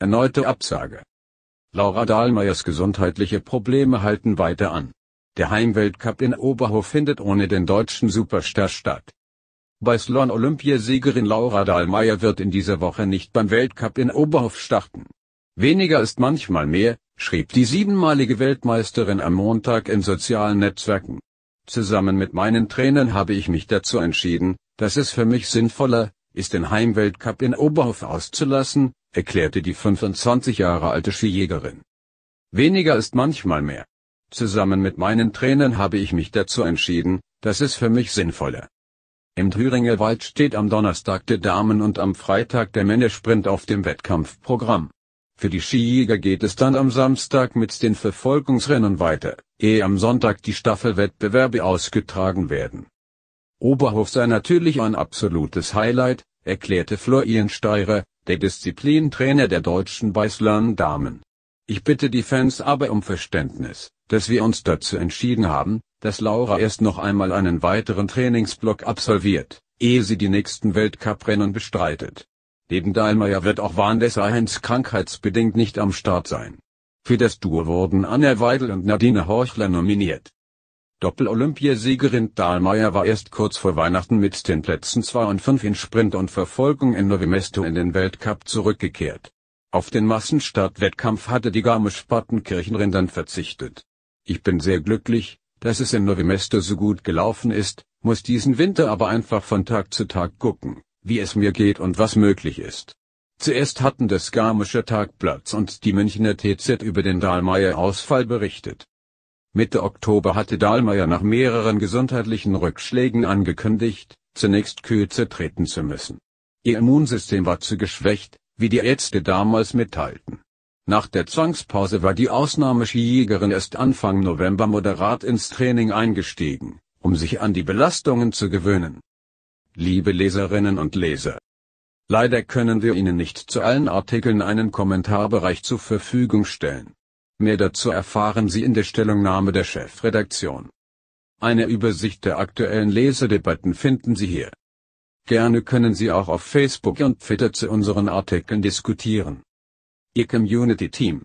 Erneute Absage. Laura Dahlmeiers gesundheitliche Probleme halten weiter an. Der Heimweltcup in Oberhof findet ohne den deutschen Superstar statt. Bei Biathlon-Olympiasiegerin Laura Dahlmeier wird in dieser Woche nicht beim Weltcup in Oberhof starten. Weniger ist manchmal mehr, schrieb die siebenmalige Weltmeisterin am Montag in sozialen Netzwerken. Zusammen mit meinen Trainern habe ich mich dazu entschieden, dass es für mich sinnvoller ist, den Heimweltcup in Oberhof auszulassen, erklärte die 25 Jahre alte Skijägerin. Weniger ist manchmal mehr. Zusammen mit meinen Tränen habe ich mich dazu entschieden, das ist für mich sinnvoller. Im Thüringer Wald steht am Donnerstag der Damen- und am Freitag der Männersprint auf dem Wettkampfprogramm. Für die Skijäger geht es dann am Samstag mit den Verfolgungsrennen weiter, ehe am Sonntag die Staffelwettbewerbe ausgetragen werden. Oberhof sei natürlich ein absolutes Highlight, erklärte Florian Steirer, der Disziplintrainer der deutschen Weißlern-Damen. Ich bitte die Fans aber um Verständnis, dass wir uns dazu entschieden haben, dass Laura erst noch einmal einen weiteren Trainingsblock absolviert, ehe sie die nächsten Weltcuprennen bestreitet. Neben Dahlmeier wird auch Van Heinz krankheitsbedingt nicht am Start sein. Für das Duo wurden Anna Weidel und Nadine Horchler nominiert. Doppel-Olympiasiegerin Dahlmeier war erst kurz vor Weihnachten mit den Plätzen 2 und 5 in Sprint und Verfolgung in Novi in den Weltcup zurückgekehrt. Auf den Massenstartwettkampf hatte die garmisch partenkirchenrin dann verzichtet. Ich bin sehr glücklich, dass es in Novi so gut gelaufen ist, muss diesen Winter aber einfach von Tag zu Tag gucken, wie es mir geht und was möglich ist. Zuerst hatten das Garmische Tagplatz und die Münchner TZ über den Dahlmeier-Ausfall berichtet. Mitte Oktober hatte Dahlmeier nach mehreren gesundheitlichen Rückschlägen angekündigt, zunächst kürzer treten zu müssen. Ihr Immunsystem war zu geschwächt, wie die Ärzte damals mitteilten. Nach der Zwangspause war die Ausnahmeskijägerin erst Anfang November moderat ins Training eingestiegen, um sich an die Belastungen zu gewöhnen. Liebe Leserinnen und Leser, leider können wir Ihnen nicht zu allen Artikeln einen Kommentarbereich zur Verfügung stellen. Mehr dazu erfahren Sie in der Stellungnahme der Chefredaktion. Eine Übersicht der aktuellen Lesedebatten finden Sie hier. Gerne können Sie auch auf Facebook und Twitter zu unseren Artikeln diskutieren. Ihr Community Team